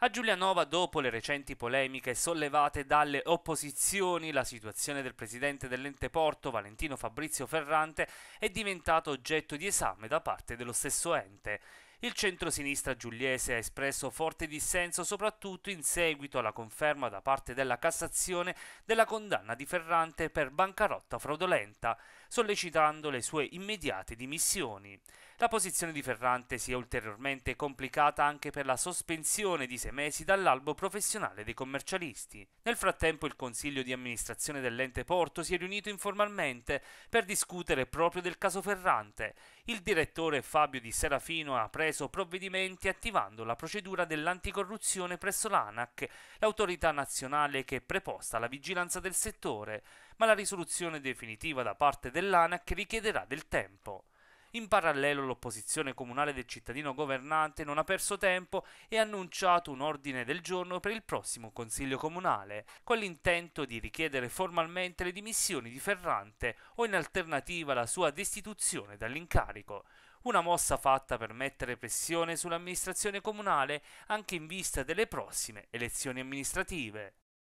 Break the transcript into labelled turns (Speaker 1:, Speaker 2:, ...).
Speaker 1: A Giulianova, dopo le recenti polemiche sollevate dalle opposizioni, la situazione del presidente dell'ente porto, Valentino Fabrizio Ferrante, è diventata oggetto di esame da parte dello stesso ente. Il centro-sinistra giuliese ha espresso forte dissenso soprattutto in seguito alla conferma da parte della Cassazione della condanna di Ferrante per bancarotta fraudolenta, sollecitando le sue immediate dimissioni. La posizione di Ferrante si è ulteriormente complicata anche per la sospensione di sei mesi dall'albo professionale dei commercialisti. Nel frattempo il Consiglio di amministrazione dell'ente Porto si è riunito informalmente per discutere proprio del caso Ferrante il direttore Fabio Di Serafino ha preso provvedimenti attivando la procedura dell'anticorruzione presso l'ANAC, l'autorità nazionale che è preposta alla vigilanza del settore, ma la risoluzione definitiva da parte dell'ANAC richiederà del tempo. In parallelo l'opposizione comunale del cittadino governante non ha perso tempo e ha annunciato un ordine del giorno per il prossimo Consiglio Comunale, con l'intento di richiedere formalmente le dimissioni di Ferrante o in alternativa la sua destituzione dall'incarico. Una mossa fatta per mettere pressione sull'amministrazione comunale anche in vista delle prossime elezioni amministrative.